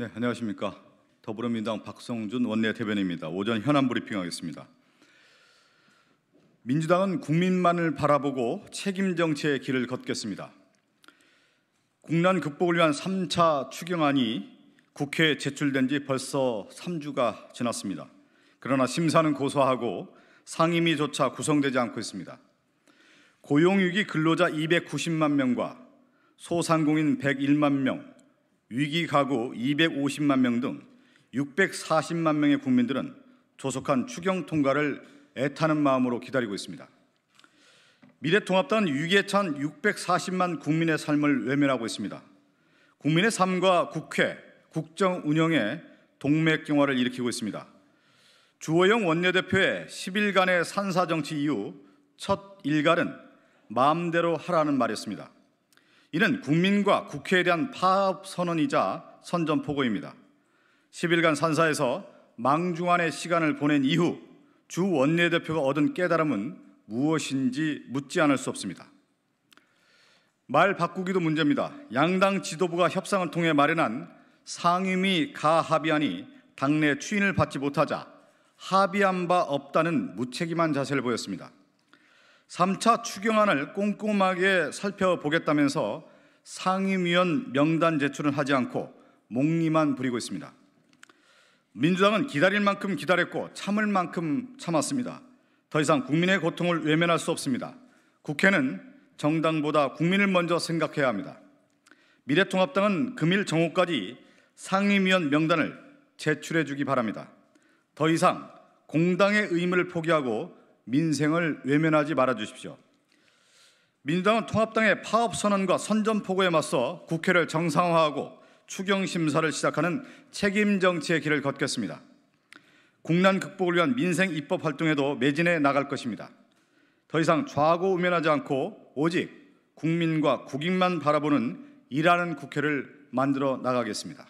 네, 안녕하십니까. 더불어민주당 박성준 원내 대변입니다. 오전 현안 브리핑하겠습니다. 민주당은 국민만을 바라보고 책임 정치의 길을 걷겠습니다. 국난 극복을 위한 3차 추경안이 국회에 제출된 지 벌써 3주가 지났습니다. 그러나 심사는 고소하고 상임위조차 구성되지 않고 있습니다. 고용유기 근로자 290만 명과 소상공인 101만 명, 위기 가구 250만 명 등 640만 명의 국민들은 조속한 추경 통과를 애타는 마음으로 기다리고 있습니다. 미래통합당 유계찬 640만 국민의 삶을 외면하고 있습니다. 국민의 삶과 국회, 국정 운영에 동맥경화를 일으키고 있습니다. 주호영 원내대표의 10일간의 산사정치 이후 첫 일갈은 마음대로 하라는 말이었습니다. 이는 국민과 국회에 대한 파업 선언이자 선전포고입니다. 10일간 산사에서 망중한의 시간을 보낸 이후 주 원내대표가 얻은 깨달음은 무엇인지 묻지 않을 수 없습니다. 말 바꾸기도 문제입니다. 양당 지도부가 협상을 통해 마련한 상임위 가합의안이 당내 추인을 받지 못하자 합의한 바 없다는 무책임한 자세를 보였습니다. 3차 추경안을 꼼꼼하게 살펴보겠다면서 상임위원 명단 제출은 하지 않고 목리만 부리고 있습니다. 민주당은 기다릴 만큼 기다렸고 참을 만큼 참았습니다. 더 이상 국민의 고통을 외면할 수 없습니다. 국회는 정당보다 국민을 먼저 생각해야 합니다. 미래통합당은 금일 정오까지 상임위원 명단을 제출해 주기 바랍니다. 더 이상 공당의 의무를 포기하고 민생을 외면하지 말아 주십시오. 민주당은 통합당의 파업 선언과 선전포고에 맞서 국회를 정상화하고 추경 심사를 시작하는 책임 정치의 길을 걷겠습니다. 국난 극복을 위한 민생 입법 활동에도 매진해 나갈 것입니다. 더 이상 좌고 우면하지 않고 오직 국민과 국익만 바라보는 일하는 국회를 만들어 나가겠습니다.